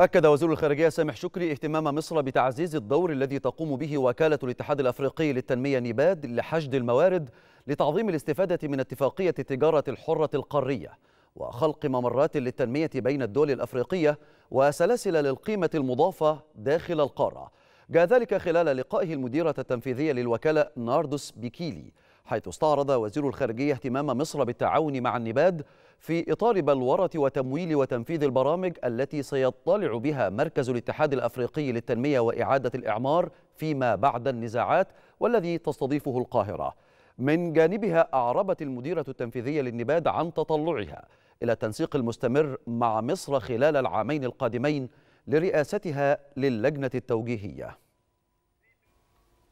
أكد وزير الخارجية سامح شكري اهتمام مصر بتعزيز الدور الذي تقوم به وكالة الاتحاد الأفريقي للتنمية نيباد لحشد الموارد لتعظيم الاستفادة من اتفاقية التجارة الحرة القارية وخلق ممرات للتنمية بين الدول الأفريقية وسلاسل للقيمة المضافة داخل القارة جاء ذلك خلال لقائه المديرة التنفيذية للوكالة ناردوس بيكيلي حيث استعرض وزير الخارجية اهتمام مصر بالتعاون مع النباد في إطار بلورة وتمويل وتنفيذ البرامج التي سيطلع بها مركز الاتحاد الأفريقي للتنمية وإعادة الإعمار فيما بعد النزاعات والذي تستضيفه القاهرة من جانبها أعربت المديرة التنفيذية للنباد عن تطلعها إلى التنسيق المستمر مع مصر خلال العامين القادمين لرئاستها للجنة التوجيهية